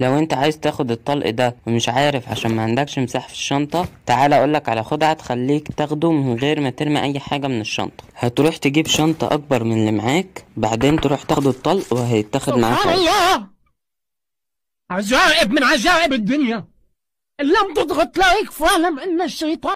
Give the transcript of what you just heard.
لو انت عايز تاخد الطلق ده ومش عارف عشان ما عندكش مساحه في الشنطه تعال اقولك على خدعه تخليك تاخده من غير ما ترمي اي حاجه من الشنطه هتروح تجيب شنطه اكبر من اللي معاك بعدين تروح تاخد الطلق وهيتاخد معاك الله عجائب من عجائب الدنيا لم تضغط لا يكفى ان الشيطان